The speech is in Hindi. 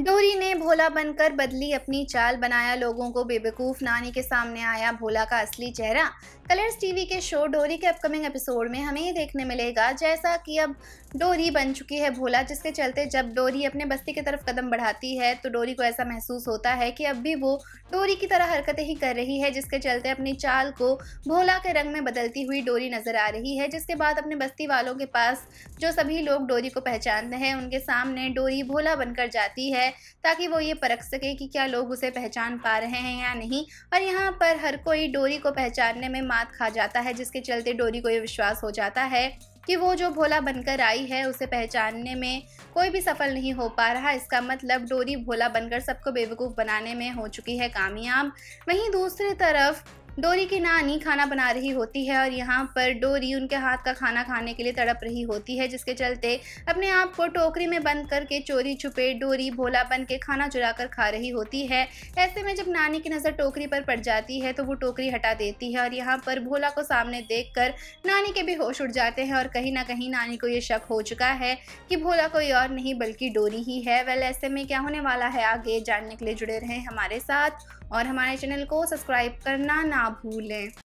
डोरी ने भोला बनकर बदली अपनी चाल बनाया लोगों को बेवकूफ नानी के सामने आया भोला का असली चेहरा कलर्स टीवी के शो डोरी के अपकमिंग एपिसोड में हमें ये देखने मिलेगा जैसा कि अब डोरी बन चुकी है भोला जिसके चलते जब डोरी अपने बस्ती की तरफ कदम बढ़ाती है तो डोरी को ऐसा महसूस होता है कि अब भी वो डोरी की तरह हरकतें ही कर रही है जिसके चलते अपनी चाल को भोला के रंग में बदलती हुई डोरी नजर आ रही है जिसके बाद अपने बस्ती वालों के पास जो सभी लोग डोरी को पहचानते हैं उनके सामने डोरी भोला बनकर जाती है ताकि वो ये परख सके कि क्या लोग उसे पहचान पा रहे हैं या नहीं और यहाँ पर हर कोई डोरी को पहचानने में मात खा जाता है जिसके चलते डोरी को ये विश्वास हो जाता है कि वो जो भोला बनकर आई है उसे पहचानने में कोई भी सफल नहीं हो पा रहा इसका मतलब डोरी भोला बनकर सबको बेवकूफ़ बनाने में हो चुकी है कामयाब वहीं दूसरी तरफ डोरी की नानी खाना बना रही होती है और यहाँ पर डोरी उनके हाथ का खाना खाने के लिए तड़प रही होती है जिसके चलते अपने आप को टोकरी में बंद करके चोरी छुपे डोरी भोला बन के खाना चुरा कर खा रही होती है ऐसे में जब नानी की नज़र टोकरी पर पड़ जाती है तो वो टोकरी हटा देती है और यहाँ पर भोला को सामने देख कर नानी के भी होश उड़ जाते हैं और कहीं ना कहीं नानी को ये शक हो चुका है कि भोला कोई और नहीं बल्कि डोरी ही है वेल ऐसे में क्या होने वाला है आगे जानने के लिए जुड़े रहें हमारे साथ और हमारे चैनल को सब्सक्राइब करना ना ना हाँ, भूलें